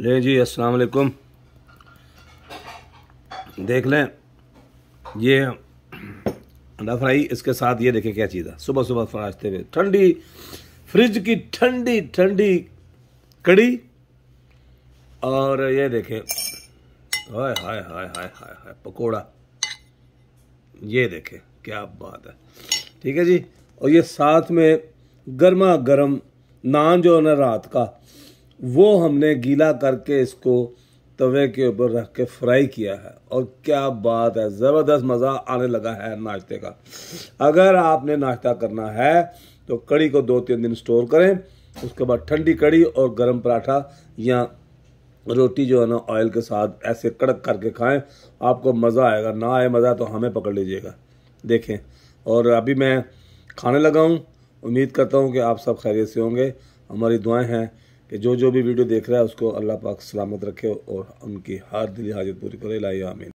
ले जी अस्सलाम वालेकुम देख लें ये अंडा फ्राई इसके साथ ये देखें क्या चीज़ है सुबह सुबह फराशते हुए ठंडी फ्रिज की ठंडी ठंडी कड़ी और ये देखें हाय हाय हाय हाय हाय हाय पकोड़ा ये देखें क्या बात है ठीक है जी और ये साथ में गर्मा गर्म नान जो है ना रात का वो हमने गीला करके इसको तवे के ऊपर रख के फ्राई किया है और क्या बात है ज़बरदस्त मज़ा आने लगा है नाश्ते का अगर आपने नाश्ता करना है तो कड़ी को दो तीन दिन स्टोर करें उसके बाद ठंडी कड़ी और गर्म पराठा या रोटी जो है ना ऑयल के साथ ऐसे कड़क करके खाएं आपको मज़ा आएगा ना आए मज़ा तो हमें पकड़ लीजिएगा देखें और अभी मैं खाने लगा हूँ उम्मीद करता हूँ कि आप सब खैरियत से होंगे हमारी दुआएँ हैं कि जो जो भी वीडियो देख रहा है उसको अल्लाह पाक सलामत रखे और उनकी हर दिली हाजत पूरी करे लाइए आमीन